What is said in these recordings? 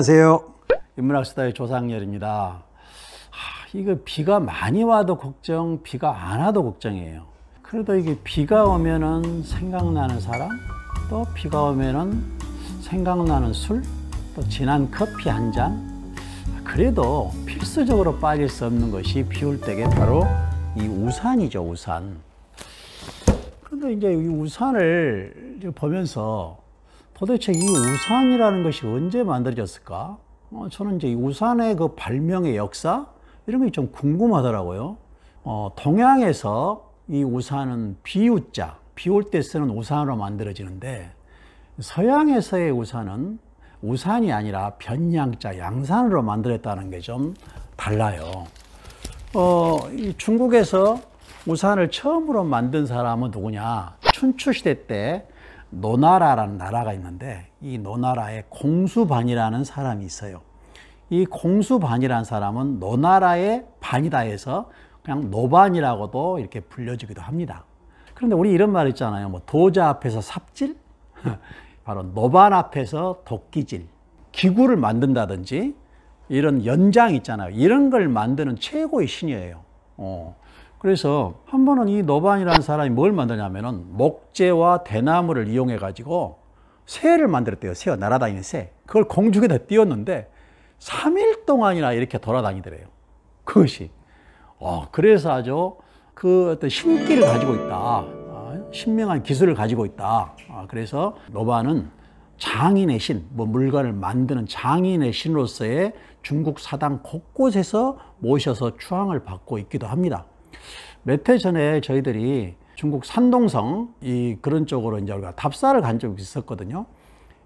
안녕하세요. 인문학수다의 조상열입니다. 아, 이거 비가 많이 와도 걱정, 비가 안 와도 걱정이에요. 그래도 이게 비가 오면은 생각나는 사람, 또 비가 오면은 생각나는 술, 또 진한 커피 한 잔. 그래도 필수적으로 빠질 수 없는 것이 비 올 때게 바로 이 우산이죠, 우산. 그런데 이제 이 우산을 보면서 도대체 이 우산이라는 것이 언제 만들어졌을까? 어, 저는 이제 우산의 그 발명의 역사 이런 게 좀 궁금하더라고요. 어, 동양에서 이 우산은 비우자, 비올때 쓰는 우산으로 만들어지는데 서양에서의 우산은 우산이 아니라 변양자, 양산으로 만들었다는 게 좀 달라요. 어, 중국에서 우산을 처음으로 만든 사람은 누구냐? 춘추시대 때 노나라라는 나라가 있는데 이 노나라에 공수반이라는 사람이 있어요. 이 공수반이라는 사람은 노나라의 반이다 해서 그냥 노반이라고도 이렇게 불려지기도 합니다. 그런데 우리 이런 말 있잖아요. 뭐 도자 앞에서 삽질, 바로 노반 앞에서 도끼질, 기구를 만든다든지 이런 연장 있잖아요. 이런 걸 만드는 최고의 신이에요. 어. 그래서 한 번은 이 노반이라는 사람이 뭘 만드냐면은 목재와 대나무를 이용해 가지고 새를 만들었대요. 새가 날아다니는 새. 그걸 공중에다 띄웠는데 3일 동안이나 이렇게 돌아다니더래요. 그것이. 어, 그래서 아주 그 어떤 신기를 가지고 있다. 어, 신명한 기술을 가지고 있다. 어, 그래서 노바는 장인의 신, 뭐 물건을 만드는 장인의 신으로서의 중국 사당 곳곳에서 모셔서 추앙을 받고 있기도 합니다. 몇해 전에 저희들이 중국 산동성 이 그런 쪽으로 이제 우리가 답사를 간 적이 있었거든요.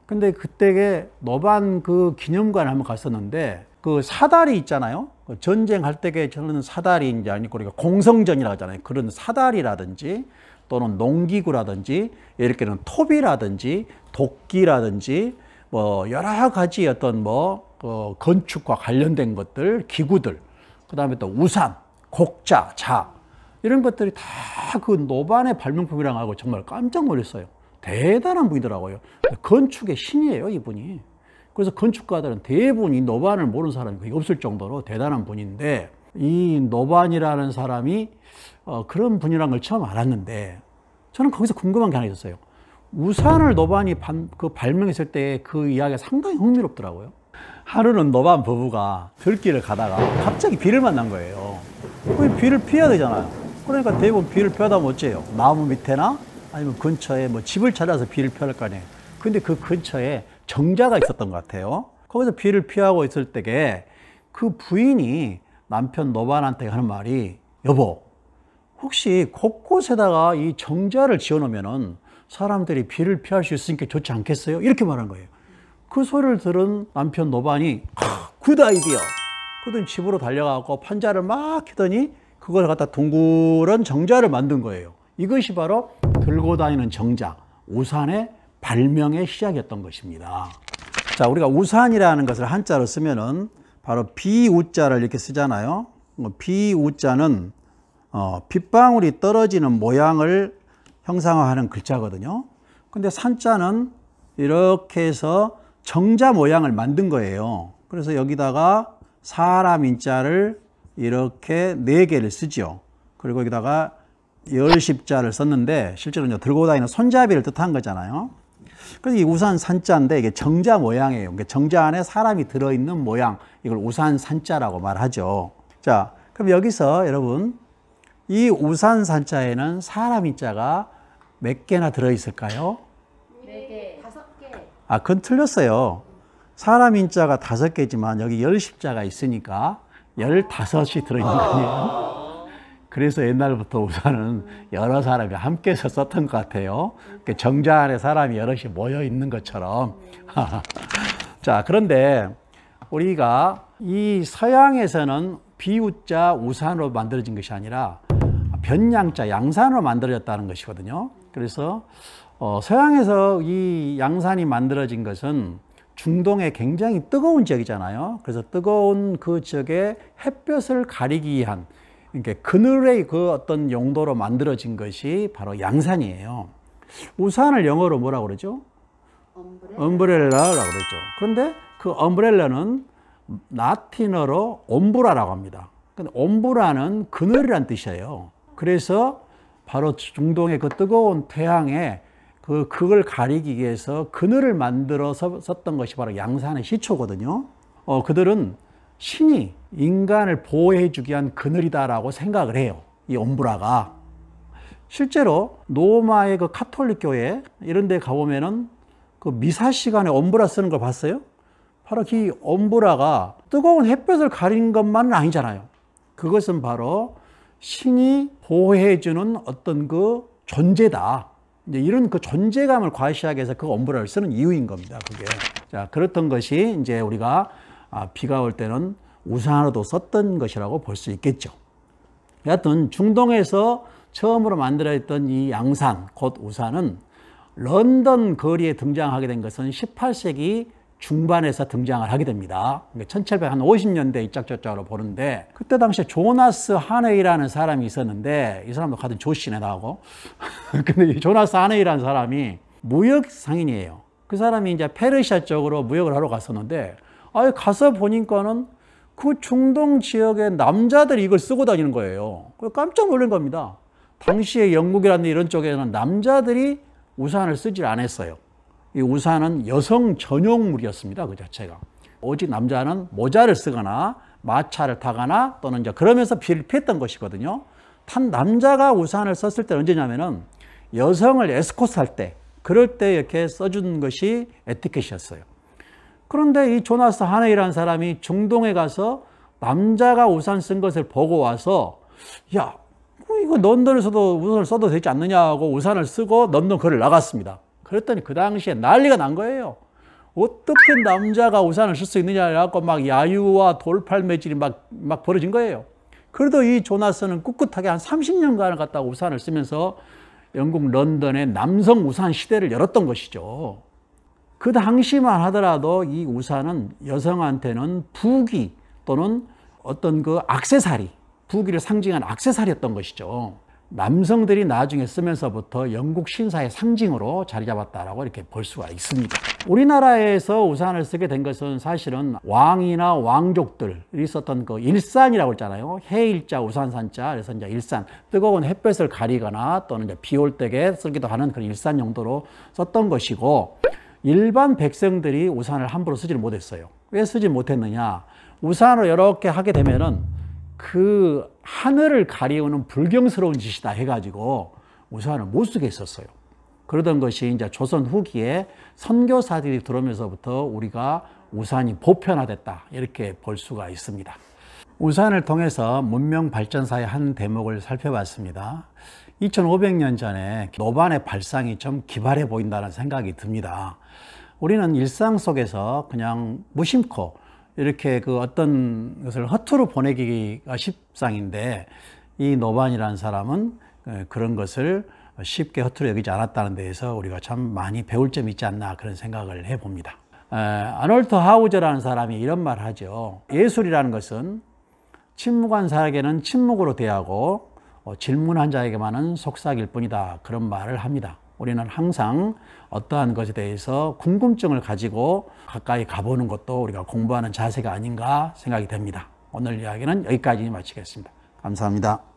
근데 그때에 노반 그 기념관 한번 갔었는데 그 사다리 있잖아요. 그 전쟁할 때에 저는 사다리 이제 아니고 우리가 공성전이라고 하잖아요. 그런 사다리라든지 또는 농기구라든지 이렇게는 톱이라든지 도끼라든지 뭐 여러 가지 어떤 뭐 어, 건축과 관련된 것들, 기구들, 그 다음에 또 우산, 곡자, 자 이런 것들이 다 그 노반의 발명품이랑 하고 정말 깜짝 놀랐어요. 대단한 분이더라고요. 건축의 신이에요, 이분이. 그래서 건축가들은 대부분 이 노반을 모르는 사람이 거의 없을 정도로 대단한 분인데 이 노반이라는 사람이 어, 그런 분이란 걸 처음 알았는데 저는 거기서 궁금한 게 하나 있었어요. 우산을 노반이 반, 그 발명했을 때 그 이야기가 상당히 흥미롭더라고요. 하루는 노반 부부가 들길을 가다가 갑자기 비를 만난 거예요. 그 비를 피해야 되잖아요. 그러니까 대부분 비를 피하다 못 째요. 나무 밑에나 아니면 근처에 뭐 집을 찾아서 비를 피할 거 아니에요. 근데 그 근처에 정자가 있었던 것 같아요. 거기서 비를 피하고 있을 때에 그 부인이 남편 노반한테 하는 말이 여보 혹시 곳곳에다가 이 정자를 지어놓으면은 사람들이 비를 피할 수 있으니까 좋지 않겠어요? 이렇게 말한 거예요. 그 소리를 들은 남편 노반이 굿 아이디어. 그러더니 집으로 달려가고 판자를 막 키더니 그걸 갖다 둥그런 정자를 만든 거예요. 이것이 바로 들고 다니는 정자, 우산의 발명의 시작이었던 것입니다. 자, 우리가 우산이라는 것을 한자로 쓰면은 바로 비우자를 이렇게 쓰잖아요. 뭐 비우자는 어, 빗방울이 떨어지는 모양을 형상화하는 글자거든요. 근데 산자는 이렇게 해서 정자 모양을 만든 거예요. 그래서 여기다가 사람 인자를 이렇게 네 개를 쓰죠. 그리고 여기다가 열십자를 썼는데 실제로 이 들고 다니는 손잡이를 뜻한 거잖아요. 그래서 이 우산 산자인데 이게 정자 모양이에요. 정자 안에 사람이 들어있는 모양. 이걸 우산 산자라고 말하죠. 자, 그럼 여기서 여러분 이 우산 산자에는 사람 인자가 몇 개나 들어있을까요? 네 개, 다섯 개. 아, 그건 틀렸어요. 사람 인자가 다섯 개지만 여기 열 십자가 있으니까 열다섯이 들어있는 거 아니에요? 그래서 옛날부터 우선은 여러 사람이 함께 썼던 것 같아요. 그 정자 안에 사람이 여럿이 모여 있는 것처럼. 자, 그런데 우리가 이 서양에서는 비우자 우산으로 만들어진 것이 아니라 변양자 양산으로 만들어졌다는 것이거든요. 그래서 어, 서양에서 이 양산이 만들어진 것은 중동에 굉장히 뜨거운 지역이잖아요. 그래서 뜨거운 그 지역에 햇볕을 가리기 위한 이렇게 그늘의 그 어떤 용도로 만들어진 것이 바로 양산이에요. 우산을 영어로 뭐라 그러죠? 엄브렐라라고 그랬죠 그런데 그 엄브렐라는 라틴어로 옴브라라고 합니다. 근데 옴브라는 그늘이란 뜻이에요. 그래서 바로 중동의 그 뜨거운 태양에 그, 그걸 가리기 위해서 그늘을 만들어서 썼던 것이 바로 양산의 시초거든요. 어, 그들은 신이 인간을 보호해주기 위한 그늘이다라고 생각을 해요. 이 옴브라가. 실제로 노마의 그 카톨릭 교회 이런 데 가보면은 그 미사 시간에 옴브라 쓰는 걸 봤어요? 바로 이 옴브라가 뜨거운 햇볕을 가린 것만은 아니잖아요. 그것은 바로 신이 보호해주는 어떤 그 존재다. 이제 이런 그 존재감을 과시하기 위해서 그 엄브라를 쓰는 이유인 겁니다. 그게. 자, 그렇던 것이 이제 우리가 아, 비가 올 때는 우산으로도 썼던 것이라고 볼 수 있겠죠. 여하튼 중동에서 처음으로 만들어졌던 이 양산, 곧 우산은 런던 거리에 등장하게 된 것은 18세기 중반에서 등장을 하게 됩니다. 1750년대 그러니까 입작저작으로 보는데 그때 당시에 조나스 하네이라는 사람이 있었는데 이 사람도 같은 조씨네 나고 근데 이 조나스 하네이라는 사람이 무역 상인이에요. 그 사람이 이제 페르시아 쪽으로 무역을 하러 갔었는데 아 가서 보니까는 그 중동 지역의 남자들이 이걸 쓰고 다니는 거예요. 깜짝 놀란 겁니다. 당시에 영국이라는 이런 쪽에는 남자들이 우산을 쓰질 않았어요. 이 우산은 여성 전용물이었습니다. 그 자체가. 오직 남자는 모자를 쓰거나 마차를 타거나 또는 이제 그러면서 피를 피했던 것이거든요. 탄 남자가 우산을 썼을 때 언제냐면은 여성을 에스코스할 때, 그럴 때 이렇게 써준 것이 에티켓이었어요. 그런데 이 조나스 하네이라는 사람이 중동에 가서 남자가 우산 쓴 것을 보고 와서 야, 뭐 이거 런던에서도 우산을 써도 되지 않느냐고 우산을 쓰고 런던 거를 나갔습니다. 그랬더니 그 당시에 난리가 난 거예요. 어떻게 남자가 우산을 쓸 수 있느냐라고 막 야유와 돌팔매질이 막, 막 벌어진 거예요. 그래도 이 조나스는 꿋꿋하게 한 30년간을 갖다가 우산을 쓰면서 영국 런던의 남성 우산 시대를 열었던 것이죠. 그 당시만 하더라도 이 우산은 여성한테는 부귀 또는 어떤 그 악세사리, 부귀를 상징한 악세사리였던 것이죠. 남성들이 나중에 쓰면서부터 영국 신사의 상징으로 자리 잡았다라고 이렇게 볼 수가 있습니다. 우리나라에서 우산을 쓰게 된 것은 사실은 왕이나 왕족들이 썼던 그 일산이라고 했잖아요. 해일자, 우산산자, 그래서 이제 일산. 뜨거운 햇볕을 가리거나 또는 이제 비 올 때에 쓰기도 하는 그런 일산 용도로 썼던 것이고 일반 백성들이 우산을 함부로 쓰지 못했어요. 왜 쓰지 못했느냐? 우산을 이렇게 하게 되면은 그 하늘을 가리우는 불경스러운 짓이다 해가지고 우산을 못 쓰게 했었어요. 그러던 것이 이제 조선 후기에 선교사들이 들어오면서부터 우리가 우산이 보편화됐다 이렇게 볼 수가 있습니다. 우산을 통해서 문명 발전사의 한 대목을 살펴봤습니다. 2500년 전에 노반의 발상이 좀 기발해 보인다는 생각이 듭니다. 우리는 일상 속에서 그냥 무심코 이렇게 그 어떤 것을 허투루 보내기가 십상인데 이 노반이라는 사람은 그런 것을 쉽게 허투루 여기지 않았다는 데에서 우리가 참 많이 배울 점이 있지 않나 그런 생각을 해봅니다. 아놀트 하우저라는 사람이 이런 말 하죠. 예술이라는 것은 침묵한 사에게는 침묵으로 대하고 어, 질문한 자에게만은 속삭일 뿐이다. 그런 말을 합니다. 우리는 항상 어떠한 것에 대해서 궁금증을 가지고 가까이 가보는 것도 우리가 공부하는 자세가 아닌가 생각이 됩니다. 오늘 이야기는 여기까지 마치겠습니다. 감사합니다.